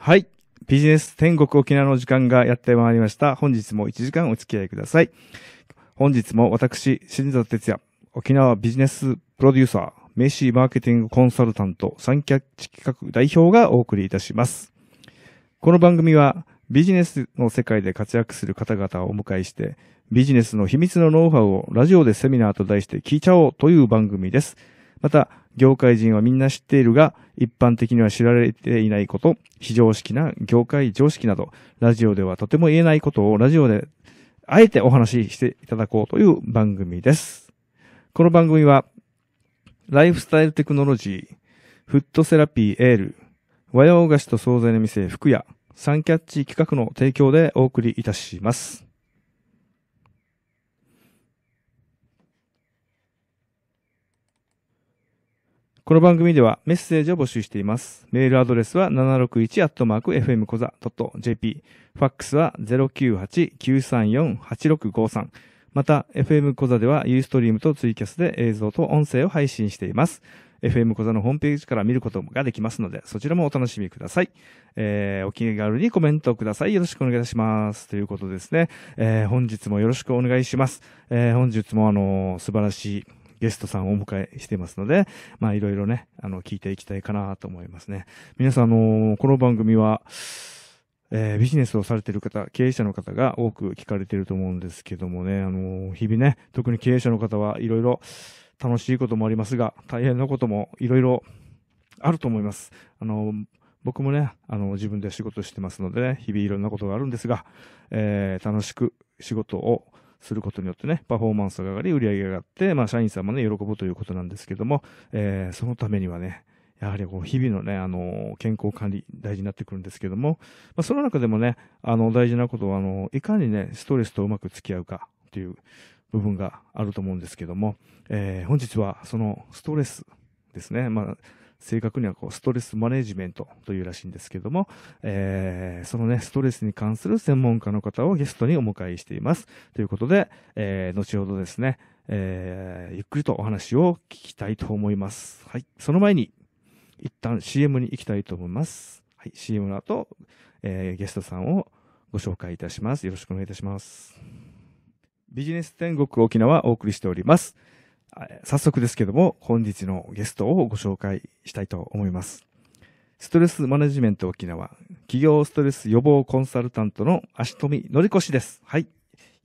はい。ビジネス天国沖縄の時間がやってまいりました。本日も1時間お付き合いください。本日も私、新里哲也、沖縄ビジネスプロデューサー、メ刺シーマーケティングコンサルタント、三脚企画代表がお送りいたします。この番組は、ビジネスの世界で活躍する方々をお迎えして、ビジネスの秘密のノウハウをラジオでセミナーと題して聞いちゃおうという番組です。また、業界人はみんな知っているが、一般的には知られていないこと、非常識な業界常識など、ラジオではとても言えないことをラジオであえてお話ししていただこうという番組です。この番組は、ライフスタイルテクノロジー、フットセラピーエール、和洋菓子と惣菜の店福屋、サンキャッチ企画の提供でお送りいたします。この番組ではメッセージを募集しています。メールアドレスは 761-fmkoza.jp。ファックスは098-934-8653。また、FM コザではユーストリームとツイキャスで映像と音声を配信しています。FM コザのホームページから見ることができますので、そちらもお楽しみください。えー、お気軽にコメントください。よろしくお願いいたします。ということですね。えー、本日もよろしくお願いします。えー、本日もあのー、素晴らしいゲストさんをお迎えしてますので、まあいろいろね、あの、聞いていきたいかなと思いますね。皆さん、あのー、この番組は、えー、ビジネスをされている方、経営者の方が多く聞かれていると思うんですけどもね、あのー、日々ね、特に経営者の方はいろいろ楽しいこともありますが、大変なこともいろいろあると思います。あのー、僕もね、あの、自分で仕事してますので、ね、日々いろんなことがあるんですが、え楽しく仕事をすることによってね、パフォーマンスが上がり、売り上げが上がって、まあ、社員さんもね、喜ぶということなんですけども、えー、そのためにはね、やはりこう日々のね、あの、健康管理大事になってくるんですけども、まあ、その中でもね、あの、大事なことは、あの、いかにね、ストレスとうまく付き合うかっていう部分があると思うんですけども、えー、本日はそのストレスですね、まあ、正確にはこうストレスマネジメントというらしいんですけども、えー、そのね、ストレスに関する専門家の方をゲストにお迎えしています。ということで、えー、後ほどですね、えー、ゆっくりとお話を聞きたいと思います。はい。その前に、一旦 CM に行きたいと思います。はい。CM の後、えー、ゲストさんをご紹介いたします。よろしくお願いいたします。ビジネス天国沖縄をお送りしております。早速ですけども、本日のゲストをご紹介したいと思います。ストレスマネジメント沖縄、企業ストレス予防コンサルタントの足富のりこしです。はい。よ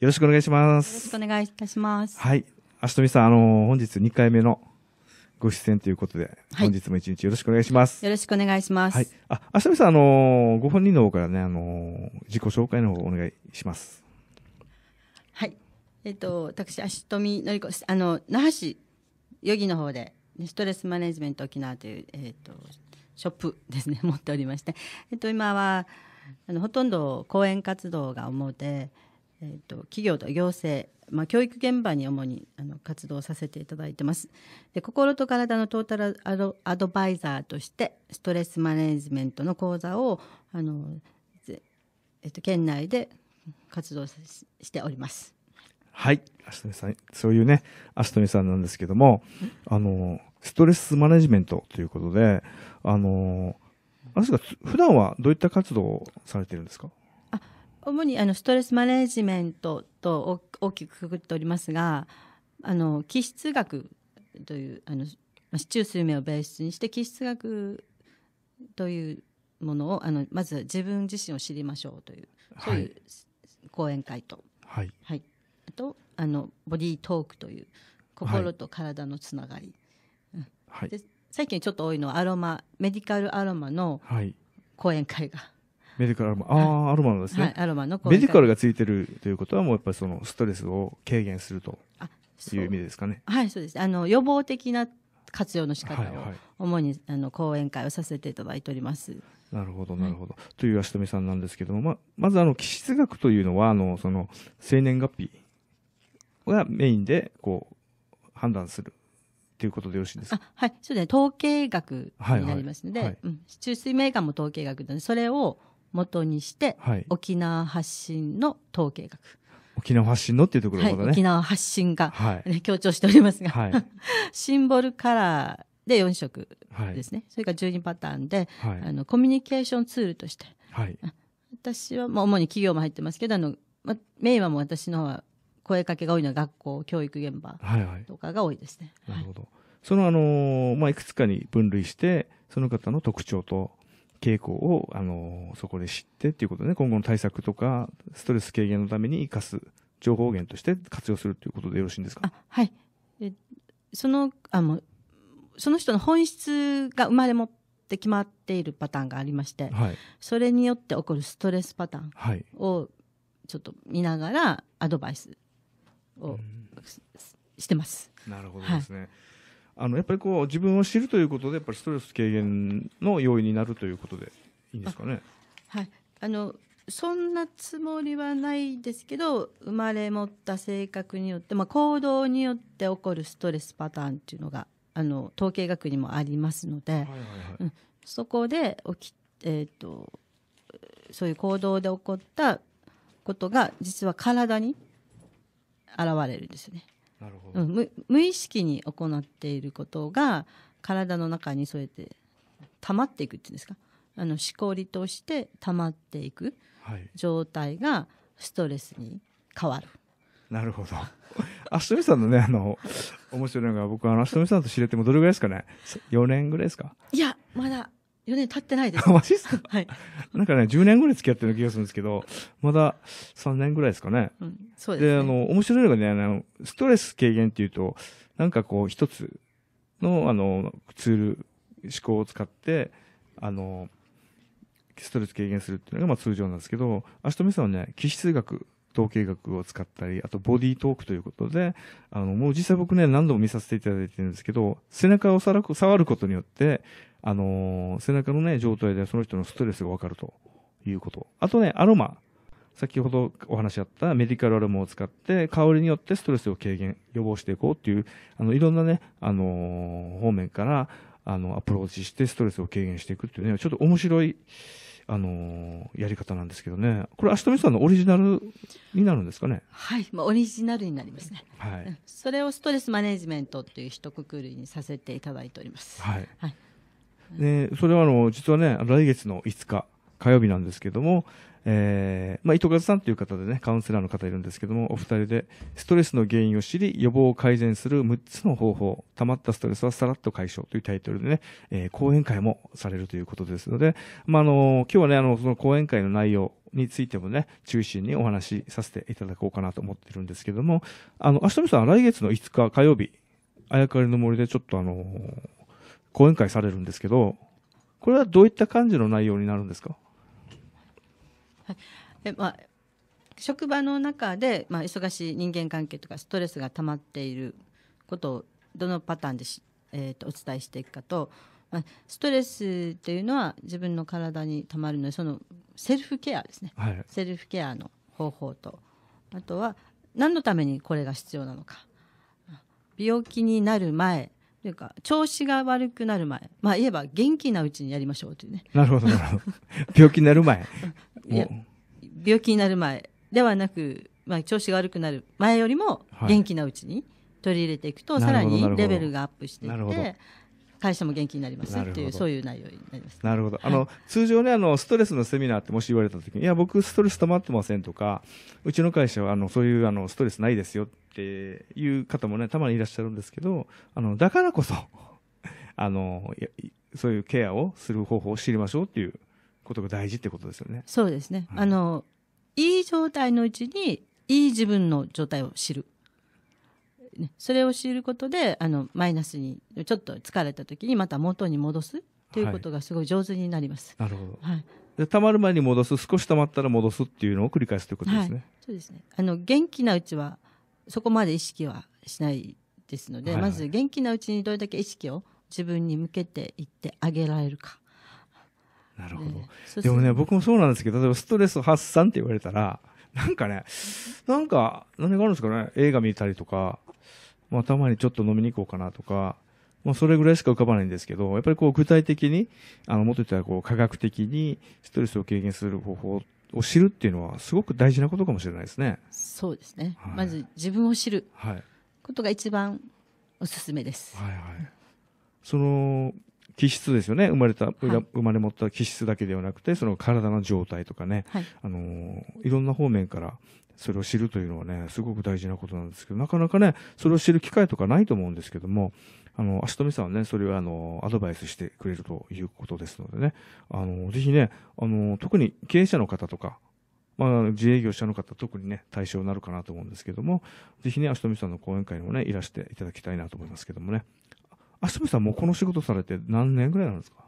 ろしくお願いします。よろしくお願いいたします。はい。足富さん、あのー、本日2回目のご出演ということで、はい、本日も一日よろしくお願いします。よろしくお願いします。はい。あ、足富さん、あのー、ご本人の方からね、あのー、自己紹介の方お願いします。えっと、私、足富のりあの、那覇市、余儀の方で、ストレスマネジメント沖縄という、えっと、ショップですね、持っておりまして、えっと、今は、あのほとんど講演活動が主で、えっと、企業と行政、まあ、教育現場に主にあの活動させていただいてますで心と体のトータルアドアドバイザーとしてストレスマネジメントの講座をあの、えっと、県内で活動しております。はい。足富さん、そういうね、足富さんなんですけども、あの、ストレスマネジメントということで、あの、あすか、普段はどういった活動をされてるんですかあ主にあのストレスマネジメントと大きくくぐっておりますが、あの、気質学という、あの、市中数名をベースにして、気質学というものを、あの、まず自分自身を知りましょうという、そういう講演会と。はい。はいとあのボディートークという心と体のつながり、はい、で最近ちょっと多いのはアロマメディカルアロマの講演会が。メディカルアロマ。ああ、アロマのですね。はい、アロマのメディカルがついてるということは、もうやっぱりそのストレスを軽減するという意味ですかね。はい、そうです。あの、予防的な活用の仕方を、主に、はいあの、講演会をさせていただいております。なるほど、なるほど。はい、という足止めさんなんですけども、ま、まずあの、気質学というのは、あの、その、生年月日がメインで、こう、判断する。ということでよろしいですかはい、そうですね。統計学になりますので、はいはいうん、中水メーカーも統計学なので、それを元にして、はい、沖縄発信の統計学。沖縄発信のっていうところまだね、はい、沖縄発信が、ね、はい、強調しておりますが、はい、シンボルカラーで4色ですね、それから12パターンで、あのコミュニケーションツールとして、私は、まあ、主に企業も入ってますけどあの、まあ、メインはもう私の方は声かけが多いのは学校、教育現場とかが多いですね。はいはい、なるほど。その、あの、まあ、いくつかに分類して、その方の特徴と傾向を、あの、そこで知ってっていうことで、ね、今後の対策とか、ストレス軽減のために生かす情報源として活用するということでよろしいんですかはい。でその、あの、その人の本質が生まれ持って決まっているパターンがありまして、はい、それによって起こるストレスパターンをちょっと見ながらアドバイスをしてます。なるほどですね、はいあのやっぱりこう自分を知るということでやっぱりストレス軽減の要因になるということでいいんですかね。はい、あのそんなつもりはないですけど生まれ持った性格によって、まあ、行動によって起こるストレスパターンっていうのがあの統計学にもありますので、はいはいはいそこで起き、えーとそういう行動で起こったことが実は体に現れるんですよね。なるほど、うん、無意識に行っていることが体の中にそうやって溜まっていくっていうんですかあのしこりとして溜まっていく状態がストレスに変わる。はい、なるほど。あすみさんのね、あの、面白いのが、僕、あの、あとみさんと知れてもどれぐらいですかね ?4 年ぐらいですかいや、まだ4年経ってないです。マジっすかはい。なんかね、10年ぐらい付き合ってる気がするんですけど、まだ3年ぐらいですかね。うん、そうです、ね、で、あの、面白いのがね、あの、ストレス軽減っていうと、なんかこう、一つの、あの、ツール、思考を使って、あの、ストレス軽減するっていうのが、まあ通常なんですけど、シトミさんはね、気質学、統計学を使ったり、あとボディートークということで、あの、もう実際僕ね、何度も見させていただいてるんですけど、背中を触ることによって、あのー、背中のね、状態でその人のストレスがわかるということ。あとね、アロマ。先ほどお話しあったメディカルアロマを使って、香りによってストレスを軽減、予防していこうっていう、あの、いろんなね、あのー、方面から、あの、アプローチしてストレスを軽減していくっていうね、ちょっと面白い、あのー、やり方なんですけどね。これ、足富さんのオリジナルになるんですかねはい、まあ、オリジナルになりますね。はい。それをストレスマネジメントっていう一括りにさせていただいております。はい、はいでそれはあの実はね来月の5日火曜日なんですけども、えーまあ、糸数さんという方でねカウンセラーの方いるんですけどもお二人でストレスの原因を知り予防を改善する6つの方法たまったストレスはさらっと解消というタイトルでね、えー、講演会もされるということですので、まあ、あの今日はねあのその講演会の内容についてもね、中心にお話しさせていただこうかなと思ってるんですけども、あの、明日富さん、来月の5日火曜日、あやかりの森でちょっとあのー、講演会されるんですけど、これはどういった感じの内容になるんですか、はいえまあ、職場の中で、まあ、忙しい人間関係とかストレスが溜まっていることをどのパターンでし、えー、とお伝えしていくかと、まあ、ストレスというのは自分の体に溜まるのでそのセルフケアですね、はい、セルフケアの方法とあとは何のためにこれが必要なのか病気になる前というか、調子が悪くなる前、まあ言えば元気なうちにやりましょうというね。なるほど、なるほど。病気になる前。病気になる前ではなく、まあ調子が悪くなる前よりも元気なうちに取り入れていくと、はい、さらにレベルがアップしていって、会社も元気になりますっていうそういう内容になりますなるほどあの、通常ねあのストレスのセミナーってもし言われた時にいや僕ストレス溜まってませんとかうちの会社はあのそういうあのストレスないですよっていう方もねたまにいらっしゃるんですけどあのだからこそ あのそういうケアをする方法を知りましょうっていうことが大事ってことですよねそうですね、あのいい状態のうちにいい自分の状態を知るね、それを知ることであのマイナスにちょっと疲れた時にまた元に戻すということがすごい上手になります。はい、なるほど、はいで溜まる前に戻す少し溜まったら戻すっていうのを繰り返すということですね、はい、そうですねあの元気なうちはそこまで意識はしないですので、はいはい、まず元気なうちにどれだけ意識を自分に向けていってあげられるかなるほど、えー、でもね僕もそうなんですけど例えばストレス発散って言われたらなんかねなんか何があるんですかね映画見たりとかまあ、たまにちょっと飲みに行こうかなとか、まあ、それぐらいしか浮かばないんですけど、やっぱりこう具体的に、あの、もっと言ったらこう科学的にストレスを軽減する方法を知るっていうのはすごく大事なことかもしれないですね。そうですね。はい、まず自分を知ることが一番おすすめです。はいはい。その気質ですよね。生まれた、はい、生まれ持った気質だけではなくて、その体の状態とかね、はい、あのいろんな方面からそれを知るというのはね、すごく大事なことなんですけど、なかなかね、それを知る機会とかないと思うんですけども、あの、足富さんはね、それをあの、アドバイスしてくれるということですのでね、あの、ぜひね、あの、特に経営者の方とか、まあ、自営業者の方、特にね、対象になるかなと思うんですけども、ぜひね、足富さんの講演会にもね、いらしていただきたいなと思いますけどもね。足富さんもこの仕事されて何年ぐらいなんですか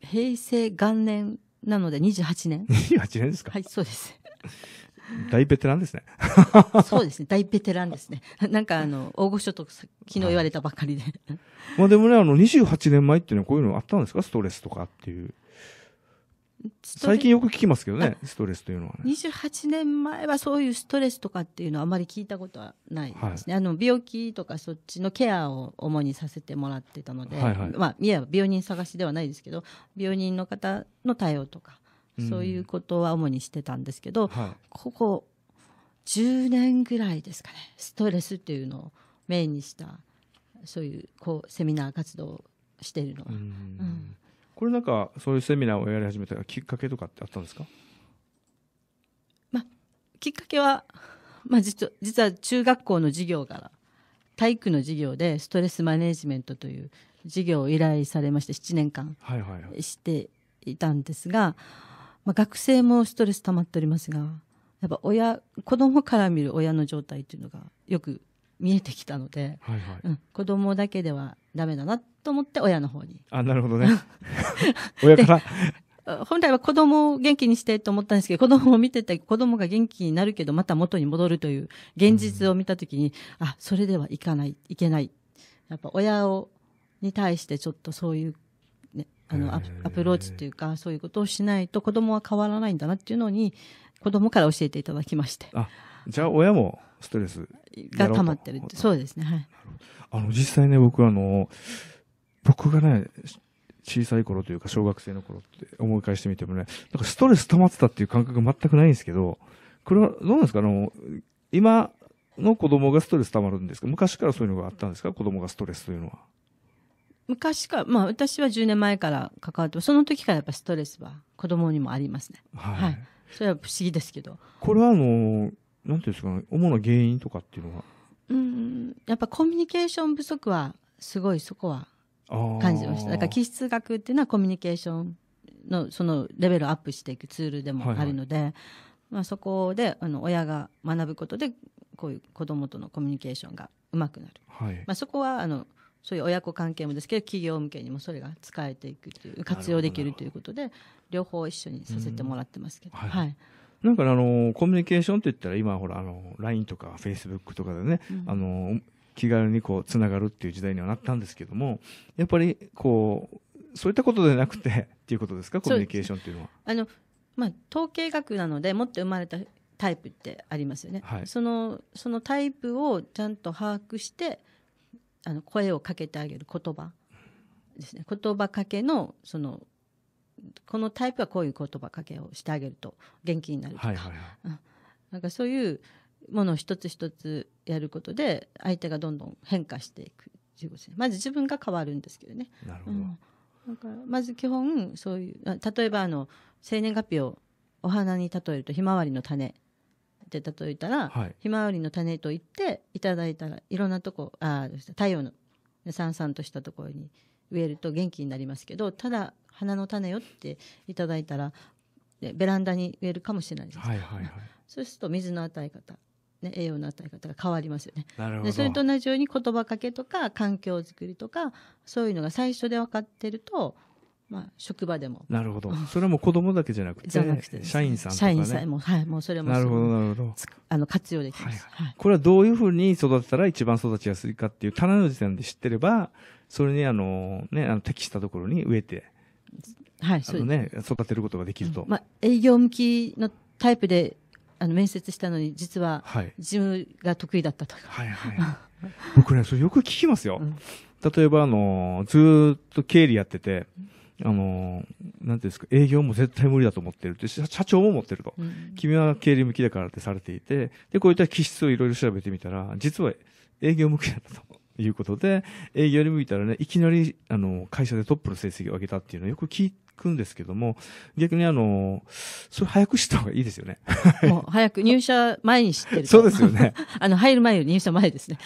平成元年なので28年。28年ですかはい、そうです。大ベテランですね。そうですね。大ベテランですね。なんかあの、大御所と昨日言われたばかりで。まあでもね、あの、28年前っていうのはこういうのあったんですかストレスとかっていう。最近よく聞きますけどね、ストレスというのはね。28年前はそういうストレスとかっていうのはあまり聞いたことはないですね。はい、あの、病気とかそっちのケアを主にさせてもらってたので、はいはい、まあ、いや、病人探しではないですけど、病人の方の対応とか。そういうことは主にしてたんですけど、はい、ここ10年ぐらいですかねストレスっていうのをメインにしたそういうこうセミナー活動をしているのは、うん、これなんかそういうセミナーをやり始めたきっかけとかってあったんですか、ま、きっかけは、まあ、実実は中学校の授業から体育の授業でストレスマネジメントという授業を依頼されまして7年間していたんですが、はいはいはいまあ、学生もストレス溜まっておりますが、やっぱ親、子供から見る親の状態というのがよく見えてきたので、はいはいうん、子供だけではだめだなと思って親の方に。あ、なるほどね。親から。本来は子供を元気にしてと思ったんですけど、子供を見てて、子供が元気になるけど、また元に戻るという現実を見たときに、うん、あ、それではいかない、いけない。やっぱ親を、に対してちょっとそういうあの、アプローチというか、そういうことをしないと子供は変わらないんだなっていうのに、子供から教えていただきまして。あ、じゃあ親もストレスが溜まってるって。そうですね。はい。あの、実際ね、僕あの、僕がね、小さい頃というか小学生の頃って思い返してみてもね、なんかストレス溜まってたっていう感覚全くないんですけど、これはどうなんですかあの、今の子供がストレス溜まるんですか昔からそういうのがあったんですか子供がストレスというのは。昔か、まあ私は10年前から関わって、その時からやっぱストレスは子供にもありますね。はい。はい、それは不思議ですけど。これはあの、なんていうんですかね、主な原因とかっていうのはうん、やっぱコミュニケーション不足は、すごいそこは感じました。だから気質学っていうのはコミュニケーションのそのレベルアップしていくツールでもあるので、はいはい、まあそこで、あの、親が学ぶことで、こういう子供とのコミュニケーションがうまくなる。はい。まあそこは、あの、そういう親子関係もですけど企業向けにもそれが使えていくという活用できるということで両方一緒にさせてもらってますけど。はい、はいなんかあのコミュニケーションって言ったら今ほらあの LINE とか Facebook とかでね、うん、あの気軽にこうつながるっていう時代にはなったんですけどもやっぱりこうそういったことでなくてっていうことですかコミュニケーションっていうのは。あのまあ、統計学なので持って生まれたタイプってありますよね、はい、そのそのタイプをちゃんと把握してあの声をかけてあげる言葉ですね言葉かけのそのこのタイプはこういう言葉かけをしてあげると元気になるとか、はいなんかそういうものを一つ一つやることで相手がどんどん変化していくまず自分が変わるんですけどね。なるほど、うんだからまず基本そういう例えばあの生年月日をお花に例えるとひまわりの種って例えたら、はい、ひまわりの種と言っていただいたらいろんなとこあ太陽のさんさんとしたところに植えると元気になりますけどただ花の種よっていただいたらベランダに植えるかもしれないです、はいはいはい、そうすると水の与え方、ね、栄養の与え方が変わりますよねなるほでそれと同じように言葉かけとか環境づくりとかそういうのが最初で分かってるとまあ、職場でも。なるほど。それはもう子供だけじゃなくて、じゃなくて、ね、社員さんとか、ね、社員さんも、はい、もうそれも。なるほど、なるほど。あの、活用できます、はいはい。はい。これはどういうふうに育てたら一番育ちやすいかっていう、棚の時点で知ってれば、それにあの、ね、あの、適したところに植えて、はい、そうですね。育てることができると。うん、まあ、営業向きのタイプで、あの、面接したのに、実は、はい。事務が得意だったとか。はい、はい、はい。僕ね、それよく聞きますよ。うん、例えば、あの、ずっと経理やってて、うんあのなんていうんですか、営業も絶対無理だと思ってるって、社長も思ってると、うん、君は経理向きだからってされていて、で、こういった気質をいろいろ調べてみたら、実は営業向きだったと。いうことで、営業に向いたらね、いきなり、あの、会社でトップの成績を上げたっていうのをよく聞くんですけども、逆にあの、それ早く知った方がいいですよね。もう早く入社前に知ってる。そうですよね。あの、入る前より入社前ですね。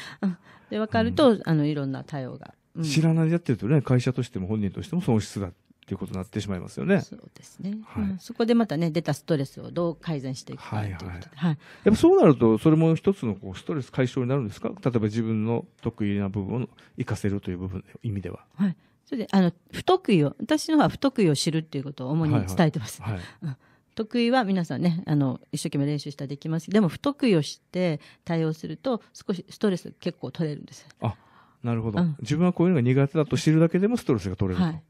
で、わかると、うん、あの、いろんな対応が知らないやってるとね、会社としても本人としても損失だっていうことになってしまいますよね。そうですね。はい、うん、そこでまたね、出たストレスをどう改善していくかということで。はい、はいはい、やっぱそうなると、それも一つのこうストレス解消になるんですか例えば自分の得意な部分を活かせるという部分、意味では。はい。それで、あの、不得意を、私のは不得意を知るっていうことを主に伝えてます。はい、はいはい得意は皆さんね、あの、一生懸命練習したらできますでも不得意をして対応すると、少しストレス結構取れるんです。あ、なるほど、うん、自分はこういうのが苦手だと知るだけでもストレスが取れるはい、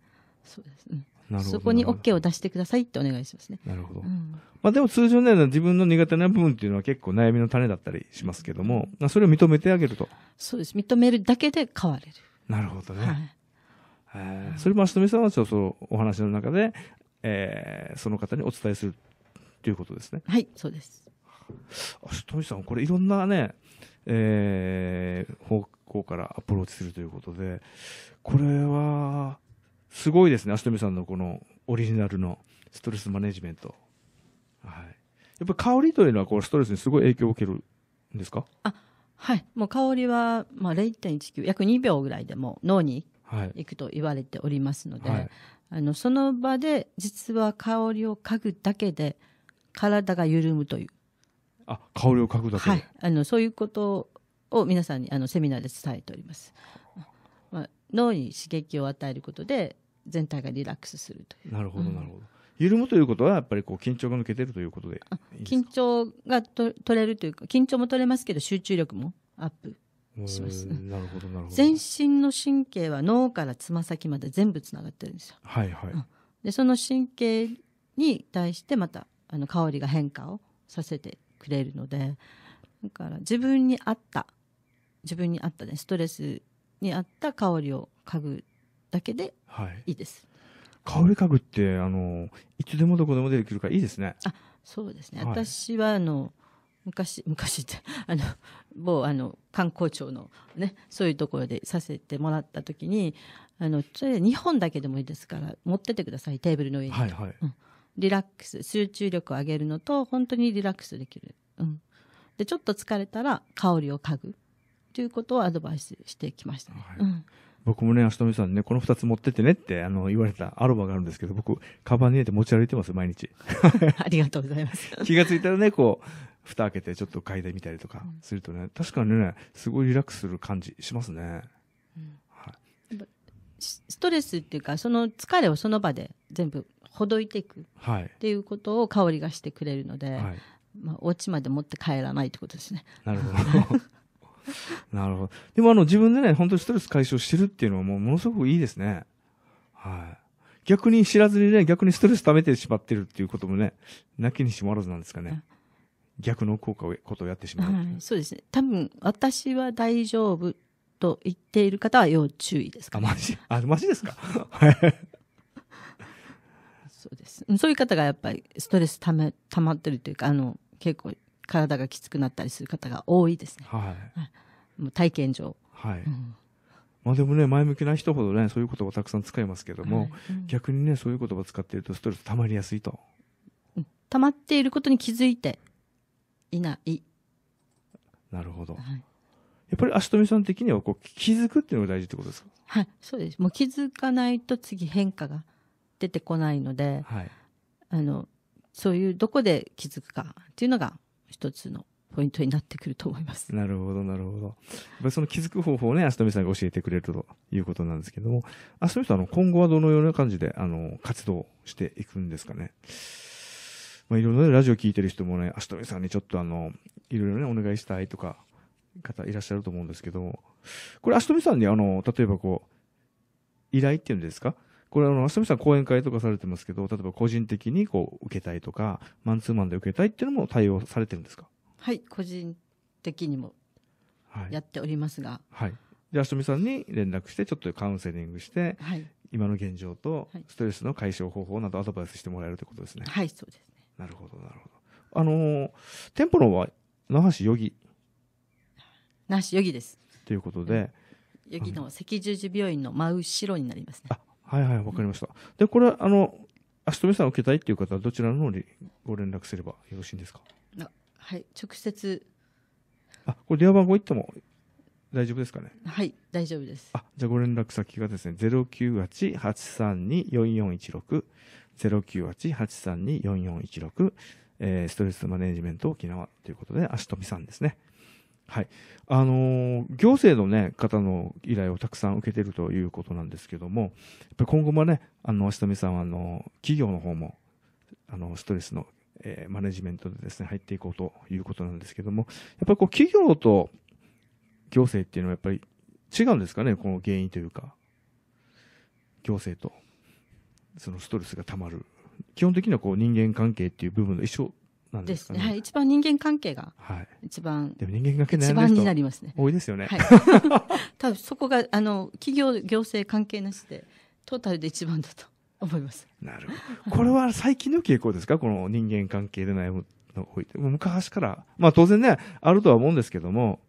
そうですねそこに OK を出してくださいってお願いしますね。なるほど。うん、まあでも通常ね、自分の苦手な部分っていうのは結構悩みの種だったりしますけども、まあ、それを認めてあげると。そうです。認めるだけで変われる。なるほどね。はい、えー、それも足止めさんはちょっとお話の中で、えー、その方にお伝えするということですね。はい、そうです。足止めさん、これいろんなね、えー、方向からアプローチするということで、これは、すごいですね、足止めさんのこのオリジナルのストレスマネジメント。はい、やっぱ香りというのはこうストレスにすごい影響を受けるんですかあはい、もう香りは、まあ、0.19、約2秒ぐらいでも脳に行くと言われておりますので、はい、あのその場で実は香りを嗅ぐだけで体が緩むというあ香りを嗅ぐだけ、はい、あのそういうことを皆さんにあのセミナーで伝えております、まあ、脳に刺激を与えることで全体がリラックスするというなるほどなるほど、うん、緩むということはやっぱりこう緊張が抜けてるということで緊張がと取れるというか緊張も取れますけど集中力もアップしますなるほどなるほど全身の神経は脳からつま先まで全部つながってるんですよはいはい、うん、でその神経に対してまたあの香りが変化をさせてくれるのでだから自分に合った自分に合ったねストレスに合った香りを嗅ぐだけでいいです。はい、香り嗅ぐってあのいつでもどこでもできるからいいですね。あそうですね、はい、私はあの昔昔ってあの某あの観光庁の、ね、そういうところでさせてもらった時にあのそれ2本だけでもいいですから持っててくださいテーブルの上に。はいはい、うんリラックス、集中力を上げるのと、本当にリラックスできる。うん。で、ちょっと疲れたら香りを嗅ぐ。ということをアドバイスしてきました、ねはいうん、僕もね、足富さんね、この2つ持ってってねってあの言われたアロマがあるんですけど、僕、カバンに入れて持ち歩いてます、毎日。ありがとうございます。気がついたらね、こう、蓋開けてちょっと嗅いでみたりとかするとね、うん、確かにね、すごいリラックスする感じしますね。うんはい、ストレスっていうか、その疲れをその場で全部ほどいていくっていうことを香りがしてくれるので、はい、まあ、お家まで持って帰らないってことですね。なるほど なるほど。でもあの自分でね、本当にストレス解消してるっていうのはもうものすごくいいですね。はい。逆に知らずにね、逆にストレス溜めてしまってるっていうこともね、なきにしもあらずなんですかね。逆の効果を、ことをやってしまう、はい、そうですね。多分、私は大丈夫と言っている方は要注意ですか、ね、あ、マジ、あ、マジですかはい。そうです。そういう方がやっぱりストレスため溜まってるというか、あの結構体がきつくなったりする方が多いですね。はい。もう体験上。はい。うん、まあでもね、前向きな人ほどね、そういう言葉たくさん使いますけども、はいうん、逆にね、そういう言葉使ってるとストレス溜まりやすいと。溜まっていることに気づいていない。なるほど。はい、やっぱり足止めさん的にはこう気づくっていうのが大事ってことですかはい、そうです。もう気づかないと次変化が。出てこないので、はい、あのそういうどこで気づくかっていうのが一つのポイントになってくると思います。なるほど、なるほど。やっぱりその気づく方法をね、足富さんが教えてくれるということなんですけども、足富さん、あの、今後はどのような感じで、あの、活動していくんですかね。まあ、いろいろね、ラジオ聞いてる人もね、足富さんにちょっとあの、いろいろね、お願いしたいとか、方いらっしゃると思うんですけど、これ足富さんにあの、例えばこう、依頼っていうんですかこれ、あの、浅見さん講演会とかされてますけど、例えば個人的にこう、受けたいとか、マンツーマンで受けたいっていうのも対応されてるんですかはい、個人的にもやっておりますが。はい。じゃあ、浅見さんに連絡して、ちょっとカウンセリングして、はい、今の現状と、ストレスの解消方法などアドバイスしてもらえるということですね。はい、そうですね。なるほど、なるほど。あのー、店舗のは、那覇市よぎ。那覇市よぎです。ということで、よぎの赤十字病院の真後ろになりますね。あ、はいはい、わかりました。で、これは、あの、足止めさんを受けたいっていう方は、どちらの方にご連絡すればよろしいんですかあはい、直接。あ、これ電話番号言っても大丈夫ですかねはい、大丈夫です。あ、じゃあご連絡先がですね、098-832-4416、098-832-4416、えー、ストレスマネジメント沖縄ということで、足止めさんですね。はいあの行政の、ね、方の依頼をたくさん受けているということなんですけども、やっぱ今後もね、あの足見さんはあの企業の方もあのストレスの、えー、マネジメントでです、ね、入っていこうということなんですけども、やっぱり企業と行政っていうのはやっぱり違うんですかね、この原因というか、行政とそのストレスがたまる、基本的にはこう人間関係っていう部分の一緒なんですかね。ですね。はい。一番人間関係が。はい。一番。でも人間関係悩一番になりますね。多いですよね。はい。多分そこが、あの、企業、行政関係なしで、トータルで一番だと思います。なるほど。これは最近の傾向ですかこの人間関係で悩むの多い。昔から。まあ当然ね、あるとは思うんですけども、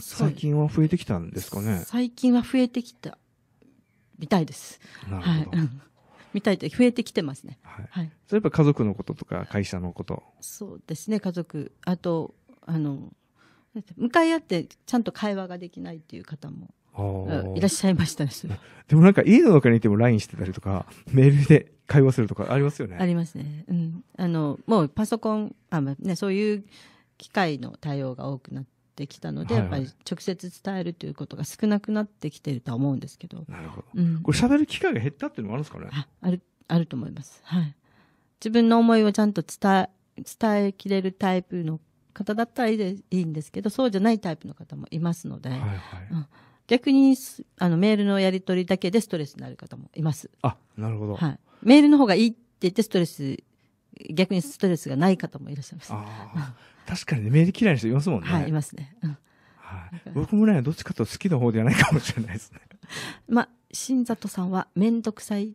最近は増えてきたんですかね。最近は増えてきたみたいです。なるほど。はい見たいって増えてきてますね。はい。はい、例えば家族のこととか会社のこと。そうですね、家族。あと、あの、向かい合ってちゃんと会話ができないっていう方もいらっしゃいましたでね、でもなんか家の中にいても LINE してたりとか、メールで会話するとかありますよね。ありますね。うん。あの、もうパソコン、あね、そういう機械の対応が多くなって、ってきたので、はいはい、やっぱり直接伝えるということが少なくなってきてるとは思うんですけど。なるほど。うん、これ喋る機会が減ったっていうのもあるんですかねあある、あると思います。はい。自分の思いをちゃんと伝え、伝えきれるタイプの方だったらいいでいいんですけど、そうじゃないタイプの方もいますので。はいはい。うん逆にあのメールのやり取りだけでストレスになる方もいます。あ、なるほど。はい。メールの方がいいって言ってストレス、逆にストレスがない方もいらっしゃいます。あ確かにね、メール嫌いな人いますもんね。はい、いますね。うんはい、僕もね、どっちかと好きな方ではないかもしれないですね。まあ、新里さんは面倒くさいっ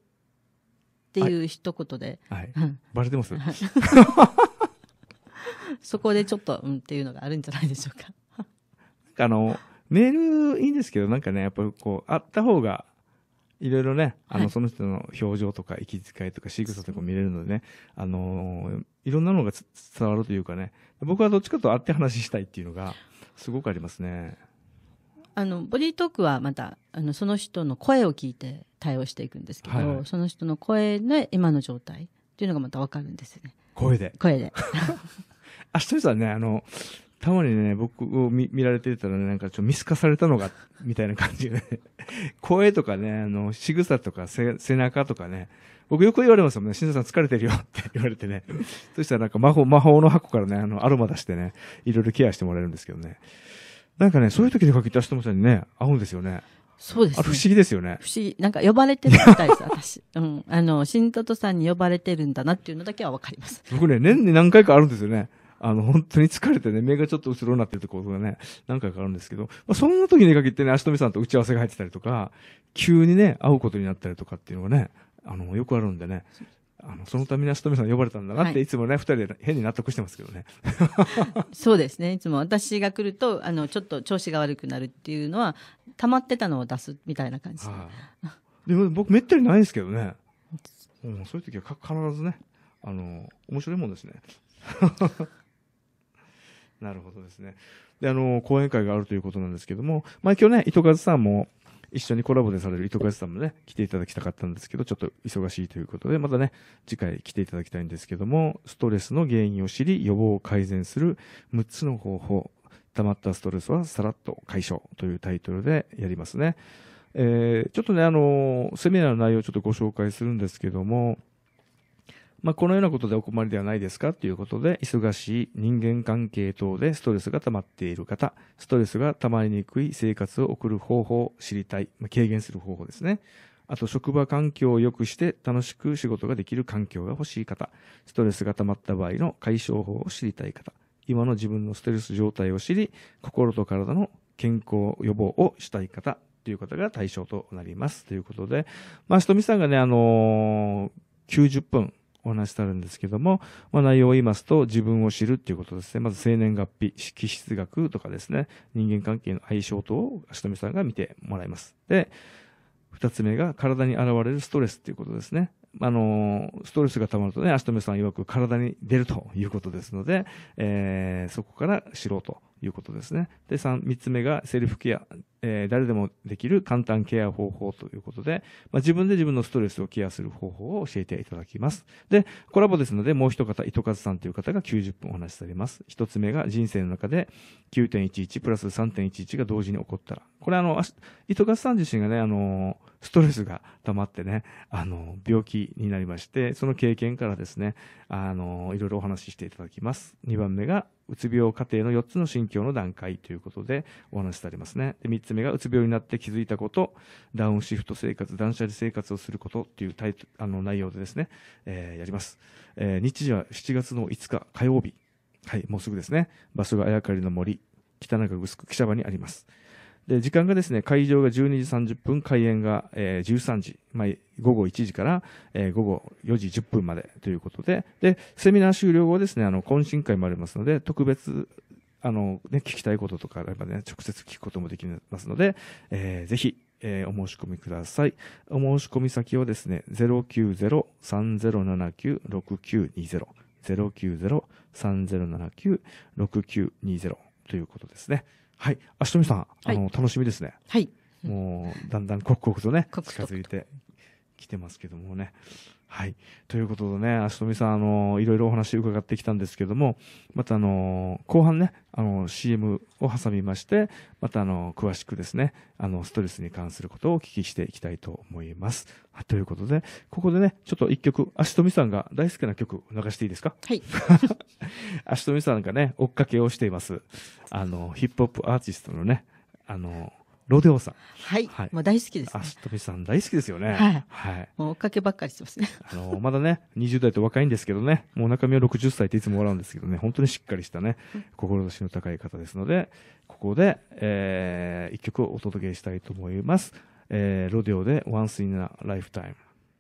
ていう一言で。はい。うん、バレてます、はい、そこでちょっと、うんっていうのがあるんじゃないでしょうか。あの、メールいいんですけど、なんかね、やっぱりこう、あった方がいろいろね、あの、その人の表情とか、息遣いとか、仕草とか見れるのでね、あのー、いろんなのが伝わるというかね、僕はどっちかと会って話したいっていうのが、すごくありますね。あの、ボディートークはまた、あの、その人の声を聞いて対応していくんですけど、はいはい、その人の声の今の状態っていうのがまたわかるんですよね。声で。声で。あ、ひとりさんね、あの、たまにね、僕を見見られてたらね、なんかちょっと見透かされたのが、みたいな感じで、ね、声とかね、あの、仕草とか背中とかね、僕よく言われますもんね、新田さん疲れてるよって 言われてね、そしたらなんか魔法、魔法の箱からね、あの、アロマ出してね、いろいろケアしてもらえるんですけどね。なんかね、そういう時に限って明もさんにね、会うんですよね。そうです、ね、不思議ですよね。不思議。なんか呼ばれてるみたいです、私。うん。あの、新里さんに呼ばれてるんだなっていうのだけはわかります。僕ね、年に何回かあるんですよね。あの、本当に疲れてね、目がちょっと後ろになってるてことがね、何回かあるんですけど、まあ、そんな時に限ってね、足富さんと打ち合わせが入ってたりとか、急にね、会うことになったりとかっていうのがね、あの、よくあるんでね、あのそのために足富さん呼ばれたんだなって、はい、いつもね、二人で変に納得してますけどね。そうですね。いつも私が来ると、あの、ちょっと調子が悪くなるっていうのは、溜まってたのを出すみたいな感じで。はあ、でも僕めったにないですけどね。うん、そういう時は必ずね、あの、面白いもんですね。なるほどですね。で、あの、講演会があるということなんですけども、まあ今日ね、糸数さんも一緒にコラボでされる糸数さんもね、来ていただきたかったんですけど、ちょっと忙しいということで、またね、次回来ていただきたいんですけども、ストレスの原因を知り、予防を改善する6つの方法、溜まったストレスはさらっと解消というタイトルでやりますね。えー、ちょっとね、あの、セミナーの内容をちょっとご紹介するんですけども、まあ、このようなことでお困りではないですかということで、忙しい人間関係等でストレスが溜まっている方、ストレスが溜まりにくい生活を送る方法を知りたい、まあ、軽減する方法ですね。あと、職場環境を良くして楽しく仕事ができる環境が欲しい方、ストレスが溜まった場合の解消法を知りたい方、今の自分のストレス状態を知り、心と体の健康予防をしたい方、という方が対象となります。ということで、まあ、ひとみさんがね、あのー、90分お話したるんですけども、まあ、内容を言いますと、自分を知るっていうことですね。まず生年月日、気質学とかですね、人間関係の相性等を足めさんが見てもらいます。で、二つ目が体に現れるストレスっていうことですね。あの、ストレスが溜まるとね、足止さん曰く体に出るということですので、えー、そこから知ろうということですね。で、三、三つ目がセルフケアえー、誰でもできる簡単ケア方法ということで、まあ、自分で自分のストレスをケアする方法を教えていただきます。で、コラボですので、もう一方、糸数さんという方が90分お話しされます。一つ目が人生の中で9.11プラス3.11が同時に起こったら。これあの、糸数さん自身がね、あのストレスが溜まってね、あの、病気になりまして、その経験からですね、あの、いろいろお話ししていただきます。二番目が、うつ病過程の4つの心境の段階ということでお話しされますね。で、3つ娘がうつ病になって気づいたこと、ダウンシフト生活、断捨離生活をすることっていうタイあの内容でですね、えー、やります。えー、日時は7月の5日火曜日。はい、もうすぐですね。場所があやかりの森、北中く、記者場にあります。で、時間がですね、会場が12時30分、開演が、えー、13時、まあ、午後1時から、えー、午後4時10分までということで、で、セミナー終了後ですね、あの、懇親会もありますので、特別あの、ね、聞きたいこととかあればね、直接聞くこともできますので、えー、ぜひ、えー、お申し込みください。お申し込み先はですね、090-3079-6920。090-3079-6920ということですね。はい。あしとみさん、あの、はい、楽しみですね。はい。もう、だんだん刻々とね、近づいてきてますけどもね。はい。ということでね、足富さん、あのいろいろお話伺ってきたんですけども、また、あの後半ね、あの CM を挟みまして、また、あの詳しくですね、あの、ストレスに関することをお聞きしていきたいと思います。ということで、ここでね、ちょっと一曲、足富さんが大好きな曲流していいですかはい。足 富さんがね、追っかけをしています。あの、ヒップホップアーティストのね、あの、ロデオさん。はい。はい、もう大好きです、ね。足飛びさん大好きですよね。はい。はい。もう追っかけばっかりしてますね。あのまだね、20代と若いんですけどね、もう中身は60歳っていつも笑うんですけどね、本当にしっかりしたね、志の高い方ですので、ここで、えー、一曲をお届けしたいと思います。えー、ロデオで Once in a Lifetime。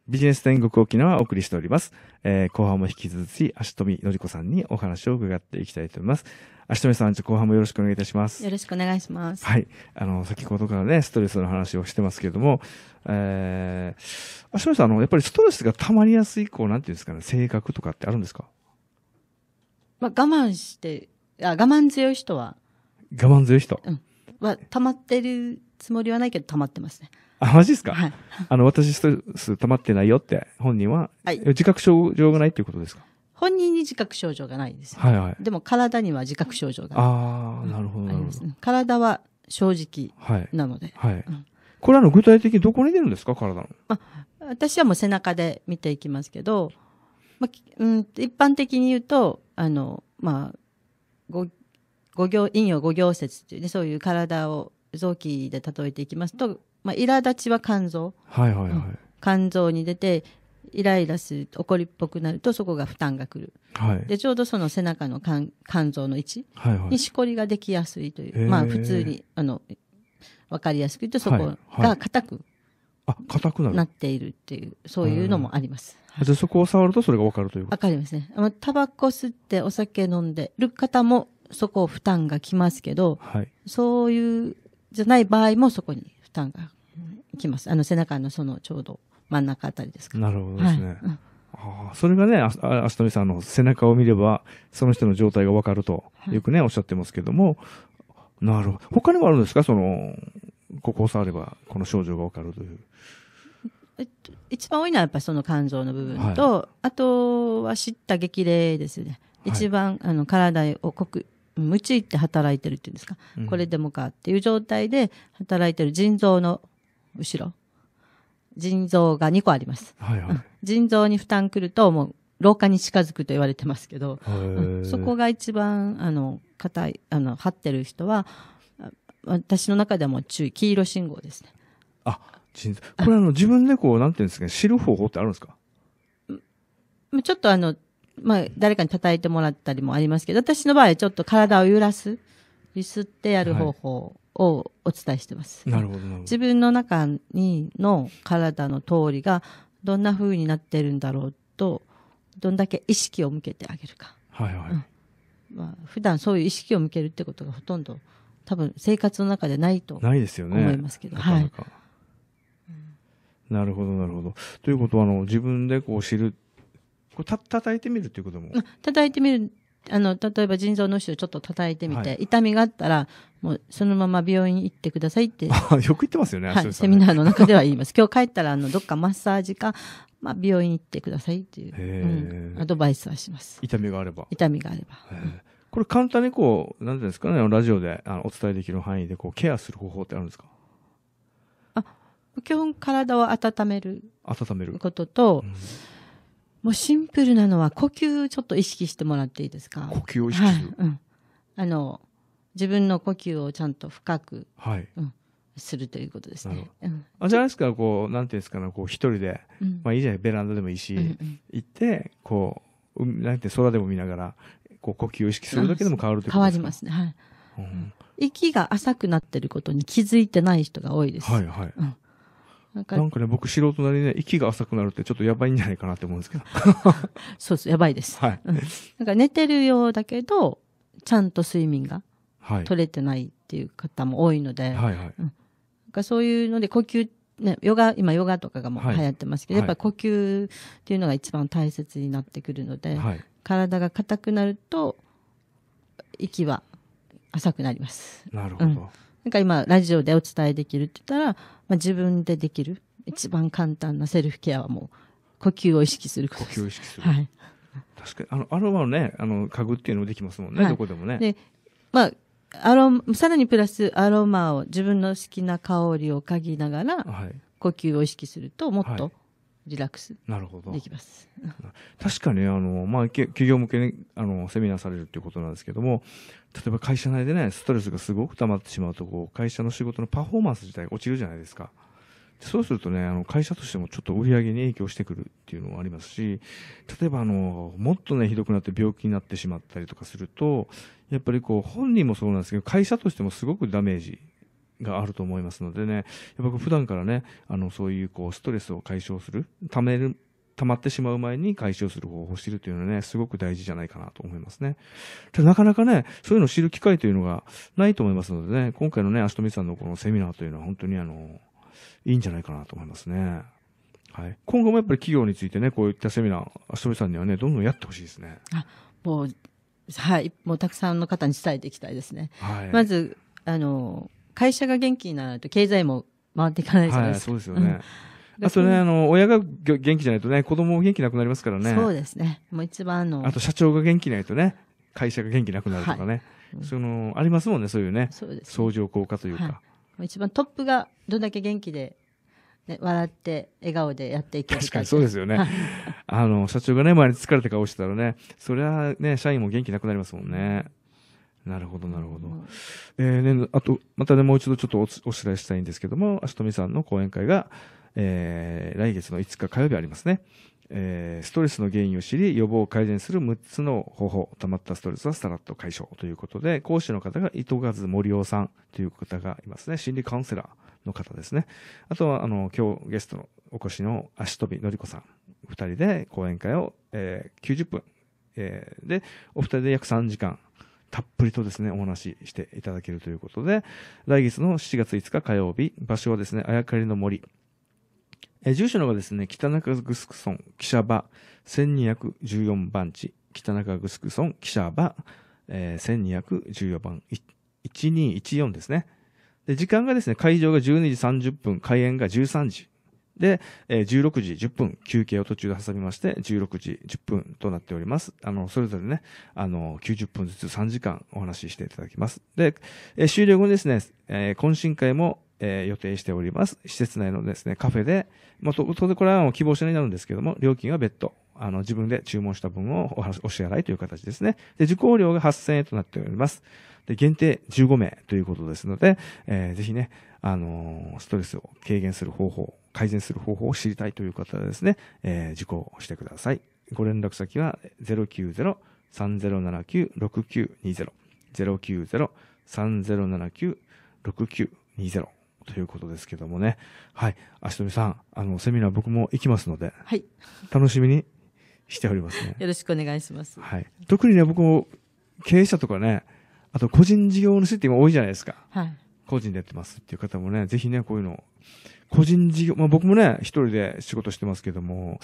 ビジネス天国沖縄をお送りしております。えー、後半も引き続き、足富のりこさんにお話を伺っていきたいと思います。足富さん、後半もよろしくお願いいたします。よろしくお願いします。はい。あの、先ほどからね、ストレスの話をしてますけれども、えー、足富さん、あの、やっぱりストレスが溜まりやすい、こう、なんていうんですかね、性格とかってあるんですかまあ、我慢して、あ、我慢強い人は。我慢強い人うん。は、溜まってるつもりはないけど、溜まってますね。あ、マジですか、はい、あの、私ストレス溜まってないよって本人は、はい、自覚症状がないっていうことですか本人に自覚症状がないです、はいはい。でも体には自覚症状がああ、なるほど、ね体は正直なので。はい。はいうん、これあの、具体的にどこに出るんですか体の。まあ、私はもう背中で見ていきますけど、まあ、うん、一般的に言うと、あの、まあ、ご、五行、陰陽五行説っていうね、そういう体を臓器で例えていきますと、まあ、苛立ちは肝臓。はいはいはい。うん、肝臓に出て、イライラする、怒りっぽくなると、そこが負担がくる。はい。で、ちょうどその背中の肝肝臓の位置にしこりができやすいという。はいはい、まあ、普通に、あの、わかりやすく言うと、そこが硬く、あ、硬くなるなっているっていう、そういうのもあります。で、そこを触るとそれがわかるというわかりますね。あの、タバコ吸ってお酒飲んでる方もそこ負担がきますけど、はい、そういう、じゃない場合もそこに負担がきます。あの背中のそのちょうど真ん中あたりですか、なるほどですね。はいうんあそれがね、あしとみさんの背中を見れば、その人の状態がわかると、よくね、おっしゃってますけども、なるほど。他にもあるんですかその、ここを触れば、この症状がわかるという。えっと、一番多いのはやっぱりその肝臓の部分と、はい、あとは知った激励ですね。一番、はい、あの体をこく無知って働いてるっていうんですか、うん、これでもかっていう状態で働いてる腎臓の後ろ。腎臓が2個あります。はいはい、腎臓に負担くると、もう老化に近づくと言われてますけど、うん、そこが一番、あの、硬い、あの、張ってる人は、私の中でも注意、黄色信号ですね。あ、腎臓。これあの、自分でこう、なんていうんですかね、知る方法ってあるんですかちょっとあの、まあ、誰かに叩いてもらったりもありますけど、私の場合ちょっと体を揺らす、揺すってやる方法をお伝えしてます。はい、なるほど自分の中にの体の通りがどんな風になってるんだろうと、どんだけ意識を向けてあげるか。はいはい。うんまあ、普段そういう意識を向けるってことがほとんど多分生活の中でないとないですよね思いますけど。なかなかはいなるほど、なるほど。ということは、あの、自分でこう知るこた叩いてみるっていうことも叩いてみるあの例えば腎臓の腫をちょっと叩いてみて、はい痛みがあったらもうそのまま病院行ってくださいって、よく言ってますよね、はい、セミナーの中では言います今日帰ったらあのどっかマッサージか、まあ、病院行ってくださいっていう、ーうんアドバイスはします痛みがあれば痛みがあればこれ簡単にこうなんていうんですかねラジオであのお伝えできる範囲でこうケアする方法ってあるんですかあ、基本体を温める温めることと、うんもうシンプルなのは呼吸ちょっと意識してもらっていいですか呼吸を意識する、はい、うん、あの自分の呼吸をちゃんと深く、はいうん、するということですね。うん、あじゃないですかこうなんていうんですかねこう一人で、うん、まあいいじゃないベランダでもいいし、うんうん、行ってこうなんて空でも見ながらこう呼吸を意識するだけでも変わるということですか変わりますね。はい、うん、息が浅くなってることに気づいてない人が多いです。はいはい、うんなんかなんかね、僕素人なりね、息が浅くなるってちょっとやばいんじゃないかなって思うんですけど。そうです、やばいです。はい、なんか寝てるようだけど、ちゃんと睡眠が取れてないっていう方も多いので、はいはい、うん、なんかそういうので呼吸ね、ヨガ、今ヨガとかがもう流行ってますけど、はい、やっぱ呼吸っていうのが一番大切になってくるので、はい、体が硬くなると、息は浅くなります。なるほど。うんなんか今、ラジオでお伝えできるって言ったら、まあ、自分でできる。一番簡単なセルフケアはもう、呼吸を意識することです。呼吸を意識する。はい。確かに、あの、アロマをね、あの、嗅ぐっていうのもできますもんね、はい、どこでもね。で、まあ、アロさらにプラスアロマを自分の好きな香りを嗅ぎながら、呼吸を意識するともっとリラックスできます。確かに、ね、あの、まあ、企業向けにあのセミナーされるということなんですけども、例えば会社内でね、ストレスがすごく溜まってしまうと、こう、会社の仕事のパフォーマンス自体落ちるじゃないですか。そうするとね、あの会社としてもちょっと売り上げに影響してくるっていうのもありますし、例えばあの、もっとね、ひどくなって病気になってしまったりとかすると、やっぱりこう、本人もそうなんですけど、会社としてもすごくダメージがあると思いますのでね、やっぱ普段からね、あの、そういうこう、ストレスを解消する、溜める、溜まってしまう前に解消する方法を知るというのはね、すごく大事じゃないかなと思いますね。ただなかなかね、そういうのを知る機会というのがないと思いますのでね、今回のね、足富さんのこのセミナーというのは本当にあの、いいんじゃないかなと思いますね。はい。今後もやっぱり企業についてね、こういったセミナー、足富さんにはね、どんどんやってほしいですね。あ、もう、はい。もうたくさんの方に伝えていきたいですね。はい。まず、あの、会社が元気にならないと経済も回っていかないじゃないですか。はい、そうですよね。うん、あとね、あの、親が元気じゃないとね、子供も元気なくなりますからね。そうですね。もう一番の。あと社長が元気ないとね、会社が元気なくなるとかね。はいうん、その、ありますもんね、そういうね。そうです、ね。相乗効果というか。はい、もう一番トップがどんだけ元気でね、笑って笑顔でやっていける確かにそうですよね。あの、社長がね、周り疲れた顔してたらね、それはね、社員も元気なくなりますもんね。なるほど、なるほど。うん、えー、ね、あと、またね、もう一度ちょっとお知らせしたいんですけども、足富さんの講演会が、えー、来月の5日火曜日ありますね。えー、ストレスの原因を知り、予防を改善する6つの方法、溜まったストレスはさらっと解消ということで、講師の方が糸数森尾さんという方がいますね。心理カウンセラーの方ですね。あとは、あの、今日ゲストのお越しの足飛びのりこさん、2人で講演会を、えー、90分、えー、で、お二人で約3時間たっぷりとですね、お話ししていただけるということで、来月の7月5日火曜日、場所はですね、あやかりの森。え住所のがですね、北中グスクソン、記者場、1214番地、北中グスクソン、記者場、えー、1214番、1214ですね。で、時間がですね、会場が12時30分、開演が13時。で、えー、16時10分休憩を途中で挟みまして、16時10分となっております。あの、それぞれね、あの、90分ずつ3時間お話ししていただきます。で、えー、終了後にですね、えー、懇親会も、えー、予定しております。施設内のですね、カフェで、まあ、当然これは希望者になるんですけども、料金は別途、あの、自分で注文した分をお支払いという形ですね。で、受講料が8000円となっております。で、限定15名ということですので、えー、ぜひね、あのー、ストレスを軽減する方法改善する方法を知りたいという方はですね、えー、受講してください。ご連絡先は090-3079-6920。090-3079-6920ということですけどもね。はい。足止さん、あの、セミナー僕も行きますので。はい。楽しみにしておりますね。よろしくお願いします。はい。特にね、僕も経営者とかね、あと個人事業主って今多いじゃないですか。はい。個人でやってますっていう方もね、ぜひね、こういうの、個人事業、まあ僕もね、一人で仕事してますけども、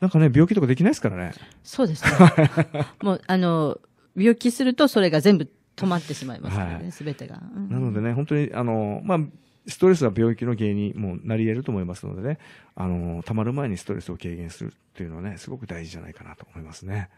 なんかね、病気とかできないですからね。そうですね。もう、あの、病気するとそれが全部止まってしまいますからね、す、は、べ、い、てが、うん、なのでね、本当に、あの、まあ、ストレスは病気の原因にもなり得ると思いますのでね、あの、溜まる前にストレスを軽減するっていうのはね、すごく大事じゃないかなと思いますね。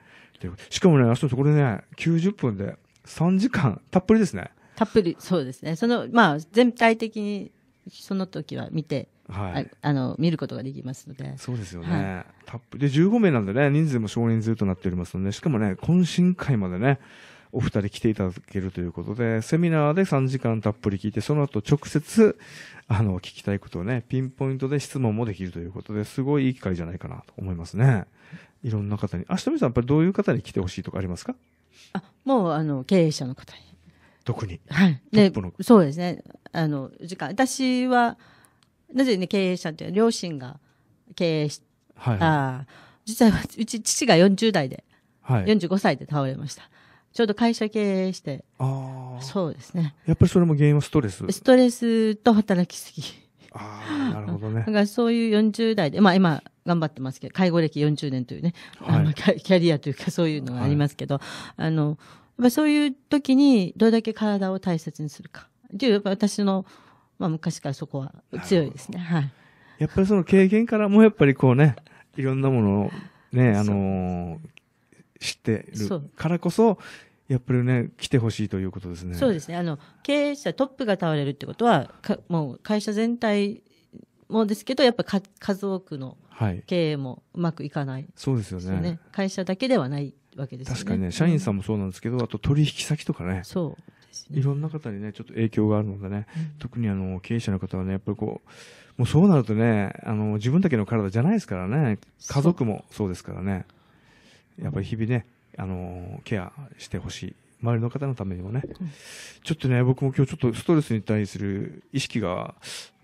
しかもね、あそこでね、90分で3時間たっぷりですね。たっぷり、そうですね。その、まあ、全体的に、その時は見て、はい、あの見ることができますので。そうですよね。たっぷりで15名なんでね、人数も少人数となっておりますので、しかもね、懇親会までね、お二人来ていただけるということで、セミナーで3時間たっぷり聞いて、その後直接、あの、聞きたいことをね、ピンポイントで質問もできるということで、すごいいい機会じゃないかなと思いますね。いろんな方に。あ、しとみさん、やっぱりどういう方に来てほしいとかありますかあ、もう、あの、経営者の方に。特に。はい。で、そうですね。あの、時間。私は、なぜね、経営者って、両親が経営しはいはい、実はうち父が40代で、はい、45歳で倒れました。ちょうど会社経営して。ああ。そうですね。やっぱりそれも原因はストレスストレスと働きすぎ。ああ、なるほどね。だからそういう40代で、まあ今頑張ってますけど、介護歴40年というね、はい、あのキャリアというかそういうのがありますけど、はい、あの、ぱそういう時にどれだけ体を大切にするかっていうやっぱ私の、まあ、昔からそこは強いですね。はい、やっぱりその経験からもやっぱりこうねいろんなものをねあの知ってるからこそやっぱりね来てほしいということですね。そうですねあの経営者トップが倒れるってことはかもう会社全体もですけどやっぱか数多くの経営もうまくいかない、ねはい、そうですよね会社だけではないわけですよね。確かにね、社員さんもそうなんですけど、あと取引先とかね。そう、いろんな方にね、ちょっと影響があるのでね、うん、特にあの、経営者の方はね、やっぱりこう、もうそうなるとね、あの、自分だけの体じゃないですからね、家族もそうですからね、やっぱり日々ね、あの、ケアしてほしい。周りの方のためにもね、うん、ちょっとね、僕も今日ちょっとストレスに対する意識が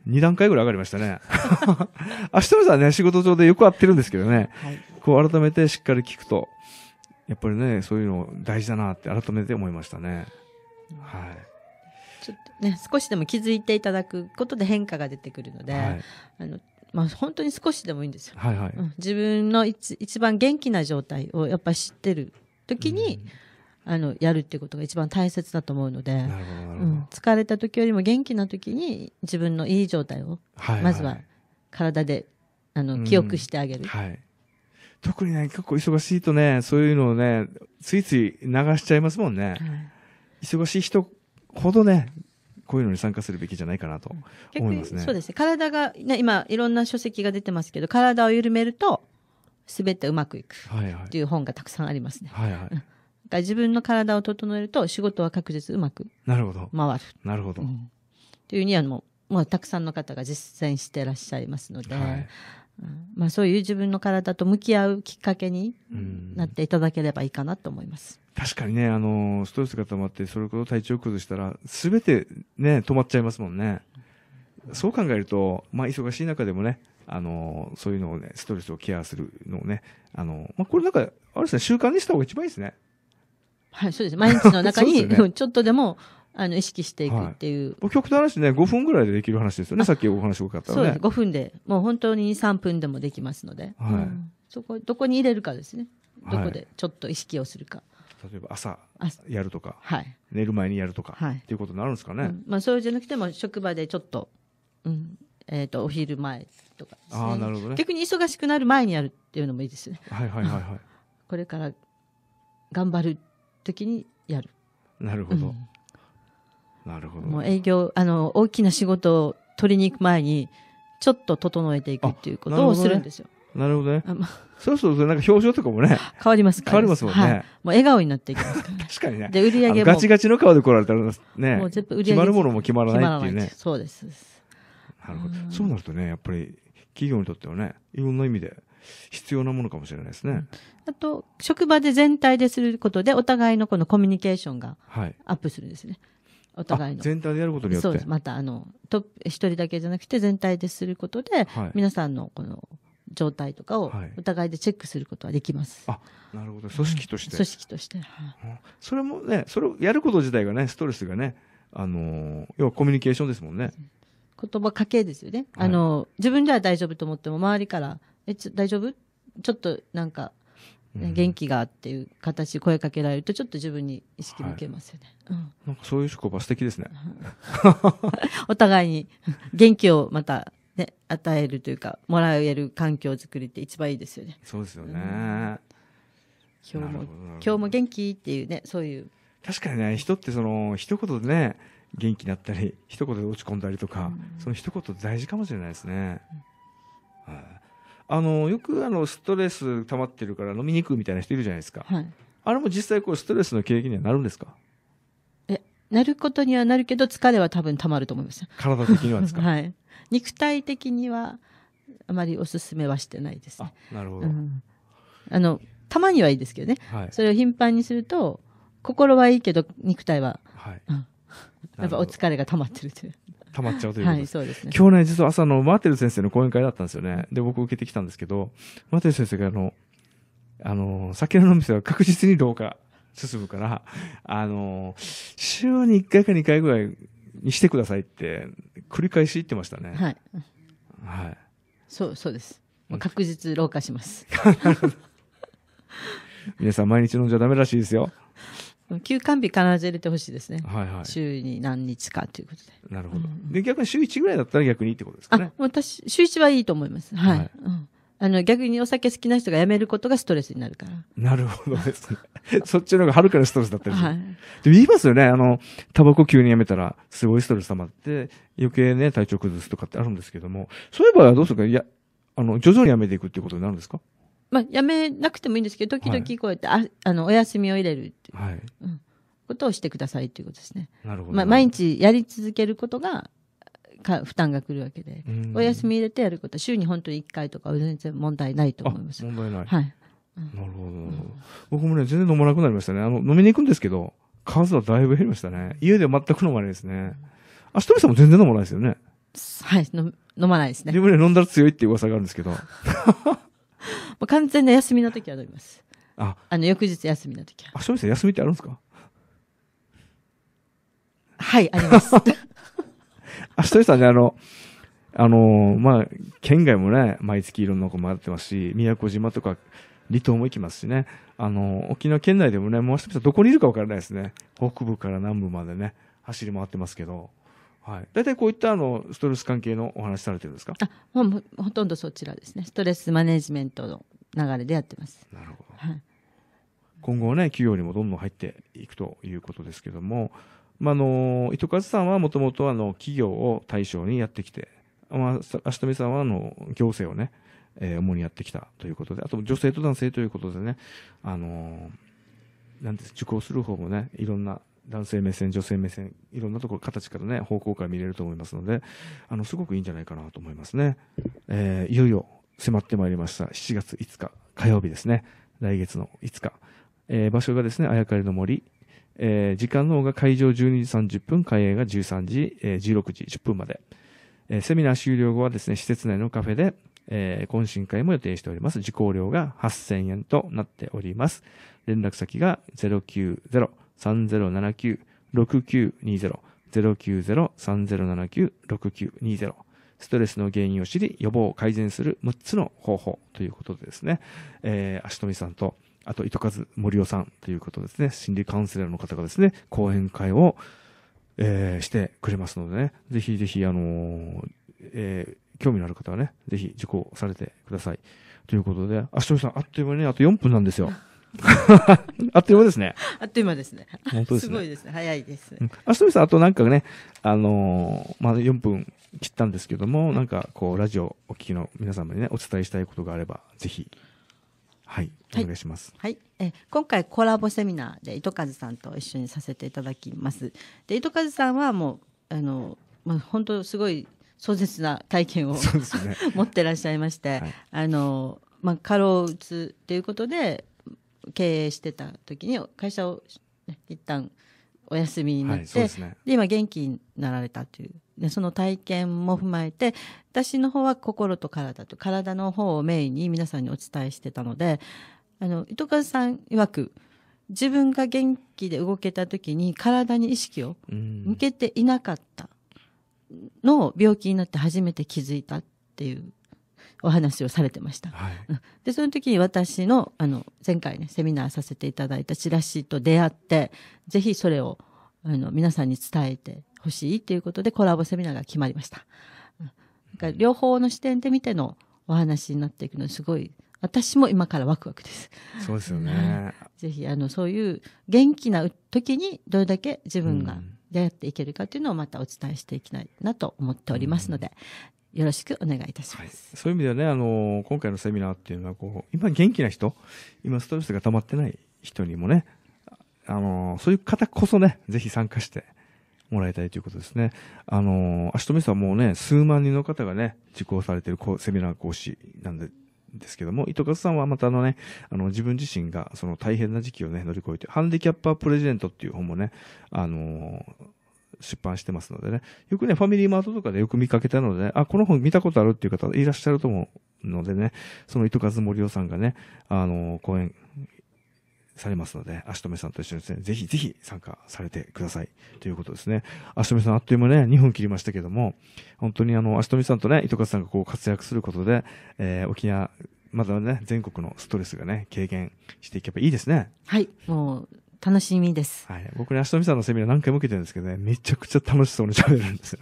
2段階ぐらい上がりましたね。明日のさんね、仕事上でよく合ってるんですけどね、はい、こう改めてしっかり聞くと、やっぱりね、そういうの大事だなって改めて思いましたね。はい。ちょっとね、少しでも気づいていただくことで変化が出てくるので、はい、あのまあ、本当に少しでもいいんですよ。はいはいん、自分の一番元気な状態をやっぱ知ってる時に、うん、あのやるっていうことが一番大切だと思うので、うん、疲れた時よりも元気な時に自分のいい状態を、ははい、まずは体であの記憶してあげる。はい特にね、結構忙しいとね、そういうのをね、ついつい流しちゃいますもんね。忙しい人ほどね、こういうのに参加するべきじゃないかなと思いますね。そうですね。体が、ね、今、いろんな書籍が出てますけど、体を緩めると、すべてうまくいくっていう本がたくさんありますね。はいはい。は自分の体を整えると、仕事は確実うまく回る。なるほど。なるほど。うん、というにはもう、もうたくさんの方が実践してらっしゃいますので、はい、まあ、そういう自分の体と向き合うきっかけになっていただければいいかなと思います。確かにね、あの、ストレスが溜まって、それこそ体調崩したら、すべてね、止まっちゃいますもんね。そう考えると、まあ、忙しい中でもね、あの、そういうのをね、ストレスをケアするのをね、あの、まあ、これなんか、あれですね、習慣にした方が一番いいですね。はい、そうです。毎日の中に、ね、ちょっとでも、あの意識していくっていう、はい、極端な話ね5分ぐらいでできる話ですよねさっきお話伺ったら、ね、そうです5分でもう本当に3分でもできますので、はい、うん、そこどこに入れるかですねどこでちょっと意識をするか、例えば朝やるとか、はい、寝る前にやるとか、はい、っていうことになるんですかね、うん、まあ、そうじゃなくても職場でちょっと,、うんえーと、お昼前とか、ね、あなるほどね、逆に忙しくなる前にやるっていうのもいいですね。はいはいはいはい、これから頑張る時にやるなるほど、うん、なるほど。もう営業、あの、大きな仕事を取りに行く前に、ちょっと整えていくっていうことをするんですよ。なるほどね。まあ、そうそうそう、なんか表情とかもね。変わりますから。変わりますもんね、はい。もう笑顔になっていきますから。確かにね。で、売り上げも。ガチガチの顔で来られたらね。もう全部売り上げ。決まるものも決まらないっていうね。そうです。なるほど。そうなるとね、やっぱり企業にとってはね、いろんな意味で必要なものかもしれないですね。あと、職場で全体ですることで、お互いのこのコミュニケーションがアップするんですね。はいお互いの。全体でやることによって。そうです。また、あの、ト一人だけじゃなくて全体ですることで、はい、皆さんのこの、状態とかをお互いでチェックすることはできます。はい、あなるほど組織として、組織として、はい、それもねそれをやること自体がねストレスがね、あの要はコミュニケーションですもんね言葉かけですよね、はい、あの自分では大丈夫と思っても周りから「えちょ大丈夫?」ちょっとなんか元気がっていう形、声かけられると、ちょっと自分に意識向けますよね。はい、うん、なんかそういう職場素敵ですね。お互いに元気をまた、ね、与えるというか、もらえる環境作りって一番いいですよね。そうですよね。うん、今日も、今日も元気っていうね、そういう。確かにね、人ってその、一言でね、元気になったり、一言で落ち込んだりとか、うん、その一言大事かもしれないですね。うん、はいあのよくあのストレス溜まってるから飲みにくくみたいな人いるじゃないですか、はい、あれも実際こうストレスの経験にはなるんですかえなることにはなるけど疲れは多分溜まると思います体的にはですか、はい、肉体的にはあまりおすすめはしてないです、ね、なるほど、うん、あのたまにはいいですけどね、はい、それを頻繁にすると心はいいけど肉体は、はい、うん、やっぱお疲れが溜まってるという溜まっちゃうというこはい、そうですね。今日ね、実は朝のマーテル先生の講演会だったんですよね。で、僕受けてきたんですけど、マーテル先生があの、あの、酒の飲み店は確実に老化進むから、あの、週に1回か2回ぐらいにしてくださいって、繰り返し言ってましたね。はい。はい。そう、そうです。確実老化します。皆さん毎日飲んじゃダメらしいですよ。休館日必ず入れてほしいですね。はいはい。週に何日かということで。なるほど。うん、で、逆に週1ぐらいだったら逆にいいってことですかね。あ、私、週1はいいと思います。はい。はい、うんあの、逆にお酒好きな人が辞めることがストレスになるから。なるほどですね。そっちの方がはるかにストレスだったりする。はい、でも言いますよね。あの、タバコ急にやめたら、すごいストレス溜まって、余計ね、体調崩すとかってあるんですけども、そういえばどうするか、いや、あの、徐々にやめていくってことになるんですかまあ、やめなくてもいいんですけど、時々こうやって、ああの、お休みを入れるっていう、はいうん、ことをしてくださいっていうことですね。なるほど。まあ、毎日やり続けることが、か負担がくるわけで、お休み入れてやることは、週に本当に1回とか全然問題ないと思います。問題ない。はい。なるほど、僕もね、全然飲まなくなりましたね。あの、飲みに行くんですけど、数はだいぶ減りましたね。家では全く飲まないですね。あ、ひとみさんも全然飲まないですよね。はい、飲まないですね。自分で飲んだら強いって噂があるんですけど。う完全な休みの時は飲みます。あ、あの、翌日休みの時は。あ、そうですね。休みってあるんですかはい、あります。あ、しとりさんね、あの、あのー、まあ、県外もね、毎月いろんなとこ回ってますし、宮古島とか、離島も行きますしね。あの沖縄県内でもね、もう一ん、どこにいるかわからないですね。北部から南部までね、走り回ってますけど。はい、大体こういったあのストレス関係のお話されてるんですかあほほとんどそちらですねストレスマネジメントの流れでやってますなるほど、はい、今後はね企業にもどんどん入っていくということですけども、まあの、の糸数さんはもともと企業を対象にやってきて、まあ、と富さんはあの行政をね、えー、主にやってきたということであと女性と男性ということでねあのなんです受講する方もね、いろんな男性目線、女性目線、いろんなところ、形からね、方向から見れると思いますので、あの、すごくいいんじゃないかなと思いますね。えー、いよいよ迫ってまいりました。7月5日、火曜日ですね。来月の5日。えー、場所がですね、あやかりの森。えー、時間の方が会場12時30分、開演が13時、えー、16時10分まで。えー、セミナー終了後はですね、施設内のカフェで、えー、懇親会も予定しております。受講料が8000円となっております。連絡先が090 0 9 0 3 9 9 6 9 2 0 0 9 0 3 0 7 9 6 9 2 0ストレスの原因を知り予防改善する6つの方法ということでですね、えー、足富さんとあと糸数森尾さんということですね、心理カウンセラーの方がですね、講演会を、えー、してくれますのでね、ぜひぜひ、あのー、えー、興味のある方はね、ぜひ受講されてください。ということで、足しさん、あっという間に、ね、あと4分なんですよ。あっという間ですね。あっという間ですね。本当ですね。すごいですね。早いです。あ、すみさん、あとなんかね、あのー、まあ、4分切ったんですけども、なんかこう、ラジオお聞きの皆様にね、お伝えしたいことがあれば、ぜひ、はい、お願いします。はい。はい、え今回コラボセミナーで糸数さんと一緒にさせていただきます。で、糸数さんはもう、あの、まあ、本当すごい壮絶な体験を、ね、持ってらっしゃいまして、はい、あの、まあ、過労うつということで経営してた時に会社を、ね、一旦お休みになって、はい、で、ね、今元気になられたというでその体験も踏まえて私の方は心と体と体の方をメインに皆さんにお伝えしてたのであの糸数さん曰く自分が元気で動けた時に体に意識を向けていなかったのを病気になって初めて気づいたっていうお話をされてました。はい、で、その時に私の、あの、前回ね、セミナーさせていただいたチラシと出会って、ぜひそれを、あの、皆さんに伝えてほしいということで、コラボセミナーが決まりました。うんか両方の視点で見てのお話になっていくのすごい、私も今からワクワクです。そうですよね。ぜひ、あの、そういう元気な時にどれだけ自分が、うん、出会っていけるかというのをまたお伝えしていきたいなと思っておりますので、よろしくお願いいたします、はい、そういう意味ではねあの今回のセミナーっていうのはこう今元気な人今ストレスが溜まってない人にもねあのそういう方こそねぜひ参加してもらいたいということですね。あの足止めさんもうね、数万人の方がね、受講されているセミナー講師なんで、ですけども、糸数さんはまたあのね、あの、自分自身がその大変な時期をね、乗り越えて、ハンディキャッパープレジデントっていう本もね、あの出版してますのでね。よくね、ファミリーマートとかでよく見かけたのでね、あ、この本見たことあるっていう方いらっしゃると思うのでね、その糸数森夫さんがね、あの、講演されますので、足止めさんと一緒にですね、ぜひぜひ参加されてくださいということですね。足止めさんあっという間ね、2分切りましたけども、本当にあの、足止めさんとね、糸数さんがこう活躍することで、えー、沖縄、まだね、全国のストレスがね、軽減していけばいいですね。はい、もう、楽しみです。はい。僕ね、足美さんのセミナー何回も受けてるんですけどね、めちゃくちゃ楽しそうに喋るんですよ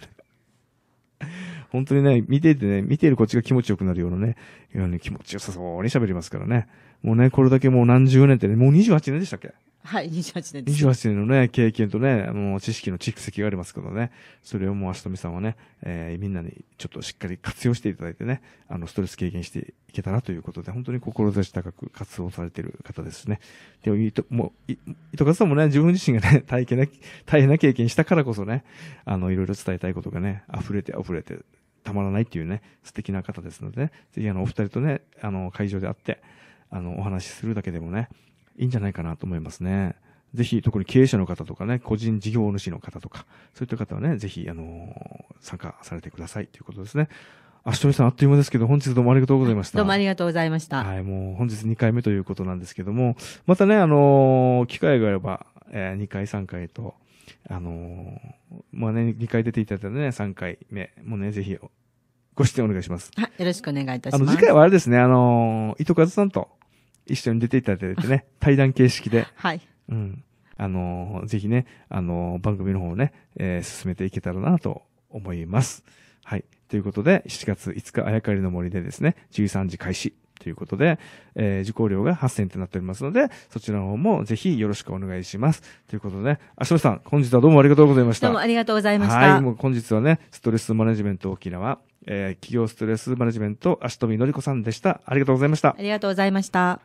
ね。本当にね、見ていてね、見ているこっちが気持ちよくなるようなね、ように気持ちよさそうに喋りますからね。もうね、これだけもう何十年ってね、もう28年でしたっけはい、28年です。28年のね、経験とね、もう知識の蓄積がありますけどね、それをもう、あしとみさんはね、えー、みんなにちょっとしっかり活用していただいてね、あの、ストレス軽減していけたらということで、本当に志高く活動されている方ですね。でも、いと、もう、い、いとかさんもね、自分自身がね、大変な、大変な経験したからこそね、あの、いろいろ伝えたいことがね、溢れて溢れて、たまらないっていうね、素敵な方ですのでね、ぜひあの、お二人とね、あの、会場で会って、あの、お話しするだけでもね、いいんじゃないかなと思いますね。ぜひ、特に経営者の方とかね、個人事業主の方とか、そういった方はね、ぜひ、あのー、参加されてくださいということですね。あしとみさん、あっという間ですけど、本日どうもありがとうございました。どうもありがとうございました。はい、もう本日2回目ということなんですけども、またね、あのー、機会があれば、えー、2回、3回と、あのー、まあね、2回出ていただいたね、3回目もね、ぜひ、ご視聴お願いします。はい、よろしくお願いいたします。あの、次回はあれですね、あのー、糸数さんと、一緒に出ていただいてね、対談形式で。はい。うん。あのー、ぜひね、あのー、番組の方をね、えー、進めていけたらなと思います。はい。ということで、7月5日、あやかりの森でですね、13時開始ということで、えー、受講料が8000となっておりますので、そちらの方もぜひよろしくお願いします。ということで、し尾さん、本日はどうもありがとうございました。どうもありがとうございました。はい。もう本日はね、ストレスマネジメント沖縄、えー、企業ストレスマネジメント、足びのりこさんでした。ありがとうございました。ありがとうございました。